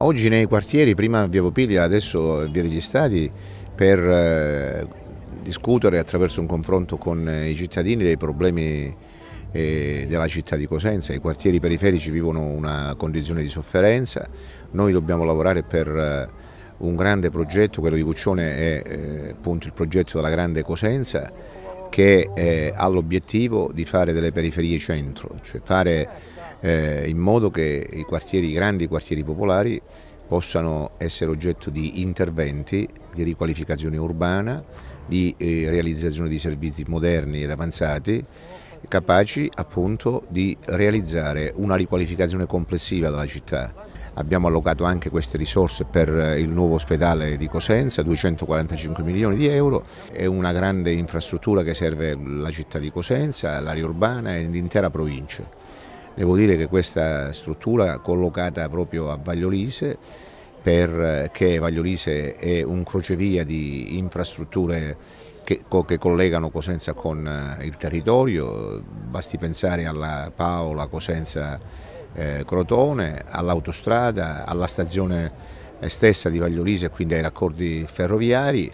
Oggi nei quartieri, prima via Popiglia, adesso via degli Stati, per eh, discutere attraverso un confronto con eh, i cittadini dei problemi eh, della città di Cosenza. I quartieri periferici vivono una condizione di sofferenza, noi dobbiamo lavorare per un grande progetto, quello di Guccione è appunto il progetto della grande Cosenza che eh, ha l'obiettivo di fare delle periferie centro, cioè fare eh, in modo che i quartieri grandi, quartieri popolari possano essere oggetto di interventi di riqualificazione urbana, di eh, realizzazione di servizi moderni ed avanzati capaci appunto di realizzare una riqualificazione complessiva della città abbiamo allocato anche queste risorse per eh, il nuovo ospedale di Cosenza, 245 milioni di euro, è una grande infrastruttura che serve la città di Cosenza, l'area urbana e l'intera provincia. Devo dire che questa struttura collocata proprio a Vagliolise, perché eh, Vagliolise è un crocevia di infrastrutture che, che, collegano Cosenza con eh, il territorio, basti pensare alla Paola, Cosenza eh, Crotone, all'autostrada, alla stazione eh, stessa di Vagliolise e quindi ai raccordi ferroviari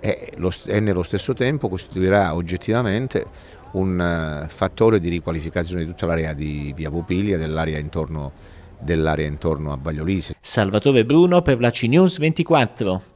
e, lo, e nello stesso tempo costituirà oggettivamente un uh, fattore di riqualificazione di tutta l'area di Via Popiglia, dell'area intorno, dell intorno a Bagliolise. Salvatore Bruno per la CNews 24.